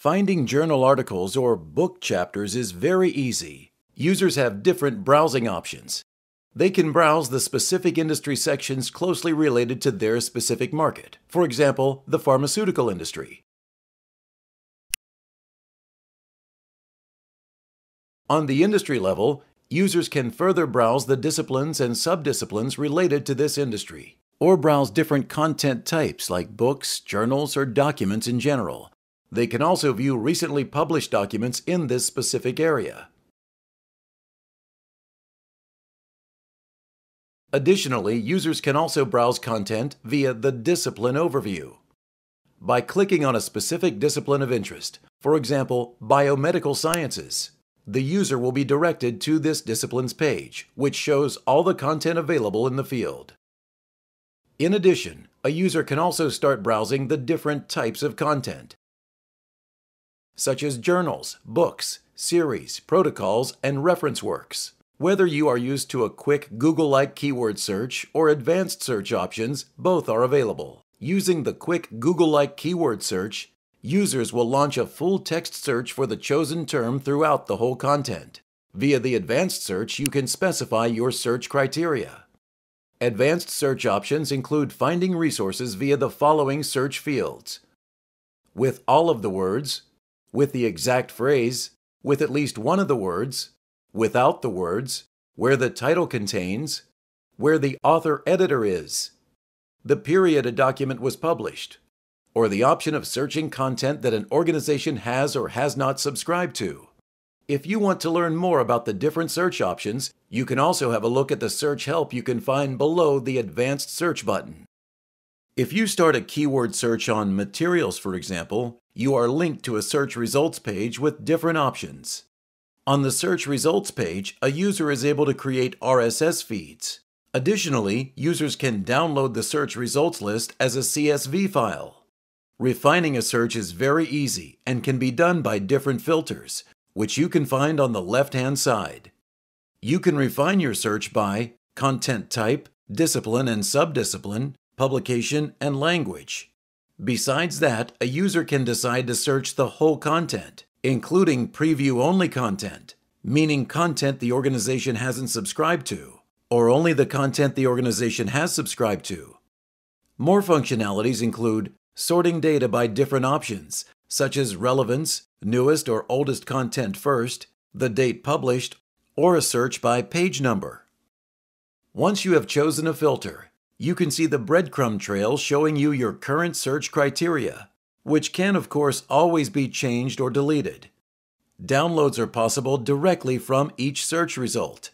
Finding journal articles or book chapters is very easy. Users have different browsing options. They can browse the specific industry sections closely related to their specific market, for example, the pharmaceutical industry. On the industry level, users can further browse the disciplines and subdisciplines related to this industry, or browse different content types like books, journals, or documents in general they can also view recently published documents in this specific area. Additionally, users can also browse content via the Discipline Overview. By clicking on a specific discipline of interest, for example, biomedical sciences, the user will be directed to this discipline's page, which shows all the content available in the field. In addition, a user can also start browsing the different types of content, such as journals, books, series, protocols, and reference works. Whether you are used to a quick Google-like keyword search or advanced search options, both are available. Using the quick Google-like keyword search, users will launch a full-text search for the chosen term throughout the whole content. Via the advanced search, you can specify your search criteria. Advanced search options include finding resources via the following search fields. With all of the words, with the exact phrase, with at least one of the words, without the words, where the title contains, where the author editor is, the period a document was published, or the option of searching content that an organization has or has not subscribed to. If you want to learn more about the different search options, you can also have a look at the search help you can find below the Advanced Search button. If you start a keyword search on materials, for example, you are linked to a search results page with different options. On the search results page, a user is able to create RSS feeds. Additionally, users can download the search results list as a CSV file. Refining a search is very easy and can be done by different filters, which you can find on the left-hand side. You can refine your search by content type, discipline and subdiscipline, publication, and language. Besides that, a user can decide to search the whole content, including preview-only content, meaning content the organization hasn't subscribed to, or only the content the organization has subscribed to. More functionalities include sorting data by different options, such as relevance, newest or oldest content first, the date published, or a search by page number. Once you have chosen a filter, you can see the breadcrumb trail showing you your current search criteria, which can of course always be changed or deleted. Downloads are possible directly from each search result.